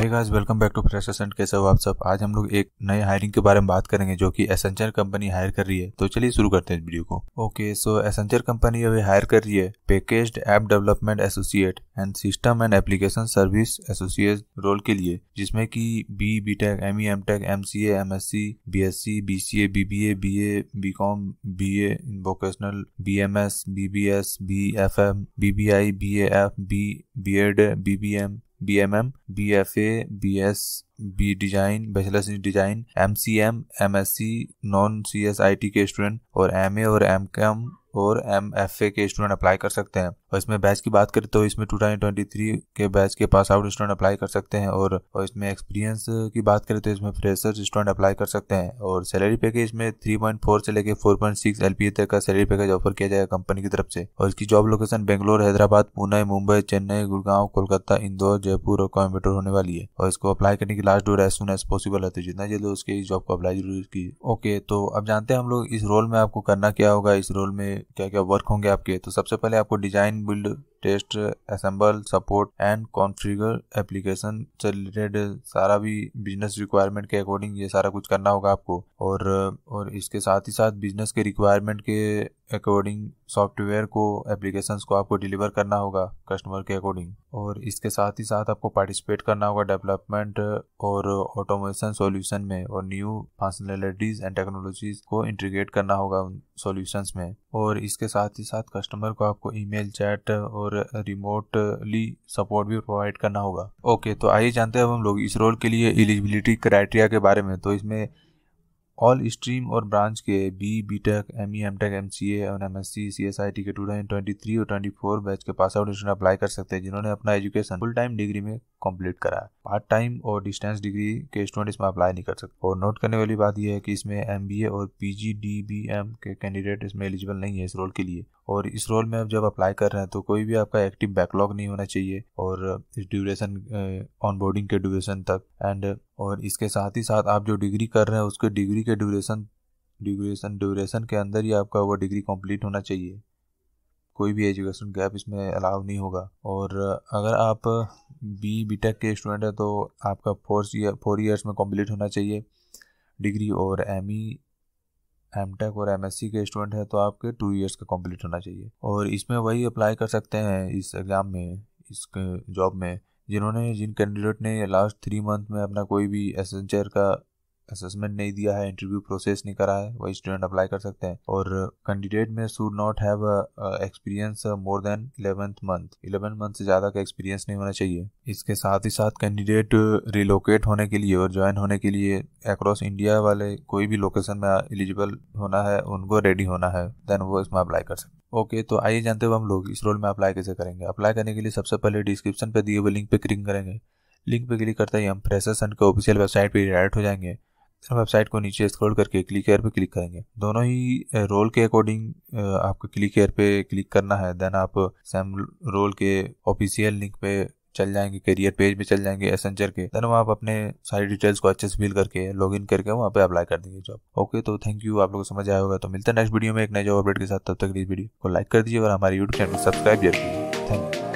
hey guys welcome back to fresh ascent कैसे हो आप सब आज हम लोग एक नए हायरिंग के बारे में बात करेंगे जो कि एसेंचर कंपनी हायर कर रही है तो चलिए शुरू करते हैं वीडियो को ओके सो एसेंचर कंपनी अभी हायर कर रही है package app development associate and system and application service associate role के लिए जिसमें की B B tech M E M tech M C M S C B S C B C A B B A B A B com B A vocational B M S B B S B F M B B I B A F B B ed B B M B M M B F A B S B design bachelors in design M C M M S C non C S I T के student और M A और M com और M F A के student apply कर सकते हैं और इसमें बैच की बात करें तो इसमें थ्री के बैच के पास आउट स्टूडेंट अप्लाई कर सकते हैं और और इसमें एक्सपीरियंस की बात करें तो इसमें फ्रेशर स्टूडेंट अप्लाई कर सकते हैं और सैलरी पैकेज में फोर से लेकर 4.6 एलपीए तक का सैलरी पैकेज ऑफर किया जाएगा कंपनी की तरफ से और इसकी जॉब लोकेशन बेंगलोर हैदराबाद पुणे मुंबई चेन्नई गुड़गांव कोलकाता इंदौर जयपुर और कोयम्बेटोर होने वाली है और इसको अप्लाई करने की last door as soon as possible है तो जितना जल्दी उसके इस जॉब को अप्लाई जरूर की ओके तो अब जानते हैं हम लोग इस रोल में आपको करना क्या होगा इस रोल में क्या क्या वर्क होंगे आपके तो सबसे पहले आपको design builder test assemble support and configure application से रिलेटेड सारा भी बिजनेस रिक्वायरमेंट के अकॉर्डिंग ये सारा कुछ करना होगा आपको और और इसके साथ ही साथ बिजनेस के रिक्वायरमेंट के अकॉर्डिंग सॉफ्टवेयर को एप्लीकेशन को आपको डिलीवर करना होगा कस्टमर के अकॉर्डिंग और इसके साथ ही साथ आपको पार्टिसिपेट करना होगा डेवलपमेंट और ऑटोमेशन सॉल्यूशन में और न्यू फंक्शनलिटीज एंड टेक्नोलॉजीज को इंटीग्रेट करना होगा उन सॉल्यूशंस में और इसके साथ ही साथ कस्टमर को आपको ईमेल चैट और और रिमोटली सपोर्ट भी प्रोवाइड करना होगा ओके तो आइए जानते हैं अब हम लोग इस रोल के लिए एलिजिबिलिटी क्राइटेरिया के बारे में तो इसमें ऑल स्ट्रीम और ब्रांच के B B tech M E M tech M C A M S C C S I T के टू थाउजेंड ट्वेंटी थ्री और ट्वेंटी फोर बैच के पास आउट स्टूडेंट अप्लाई कर सकते हैं जिन्होंने अपना एजुकेशन फुल टाइम डिग्री में complete करा है पार्ट टाइम और डिस्टेंस डिग्री के स्टूडेंट इसमें अप्लाई नहीं कर सकते और नोट करने वाली बात यह है कि इसमें एम बी ए और P G D B M के कैंडिडेट इसमें एलिजिबल नहीं है इस रोल के लिए और इस रोल में आप जब अप्लाई कर रहे हैं तो कोई भी आपका एक्टिव बैकलॉग नहीं होना चाहिए और इस ड्यूरेशन ऑनबोर्डिंग के ड्यूरेशन तक एंड और इसके साथ ही साथ आप जो डिग्री कर रहे हैं उसके डिग्री के ड्यूरेशन ड्यूरेशन ड्यूरेशन के अंदर ही आपका वो डिग्री कंप्लीट होना चाहिए कोई भी एजुकेशन गैप इसमें अलाउ नहीं होगा और अगर आप बी बी टेक के स्टूडेंट हैं तो आपका फोर्थ ईयर फोर ईयर्स में कंप्लीट होना चाहिए डिग्री और M E e M tech और एम के स्टूडेंट हैं तो आपके टू ईयर्स का कंप्लीट होना चाहिए और इसमें वही अप्लाई कर सकते हैं इस एग्ज़ाम में इस जॉब में जिन्होंने जिन कैंडिडेट ने लास्ट थ्री मंथ में अपना कोई भी एसेंचर का असेसमेंट नहीं दिया है इंटरव्यू प्रोसेस नहीं करा है वही स्टूडेंट अप्लाई कर सकते हैं और कैंडिडेट में should not have experience more than eleventh month eleventh month से ज़्यादा का एक्सपीरियंस नहीं होना चाहिए इसके साथ ही साथ कैंडिडेट रिलोकेट होने के लिए और ज्वाइन होने के लिए अक्रॉस इंडिया वाले कोई भी लोकेशन में एलिजिबल uh, होना है उनको रेडी होना है देन वो इसमें अप्लाई कर सकते ओके okay, तो आइए जानते हो हम लोग इस रोल में अप्लाई कैसे करेंगे अप्लाई करने के लिए सबसे पहले डिस्क्रिप्शन पर दिए हुए लिंक पे क्लिक करेंगे लिंक पे क्लिक करते ही हम फ्रेशर्स एंड के ऑफिशियल वेबसाइट पर डायरेक्ट हो जाएंगे वेबसाइट को नीचे स्क्रॉल करके क्लिक एयर पे क्लिक करेंगे दोनों ही रोल के अकॉर्डिंग आपको क्लिक एयर पे क्लिक करना है देन आप सैम रोल के ऑफिशियल लिंक पे चल जाएंगे करियर पेज पे चल जाएंगे एसेंचर के देन वहाँ आप अपने सारी डिटेल्स को अच्छे से फिल करके लॉग इन करके वहाँ पे अप्लाई कर देंगे जॉब ओके तो थैंक यू आप लोग को समझ आया होगा तो मिलते हैं नेक्स्ट वीडियो में एक नए जॉब अपडेट के साथ तब तक इस वीडियो को लाइक कर दीजिए और हमारे यूट्यूब चैनल को सब्सक्राइब जरूर थैंक यू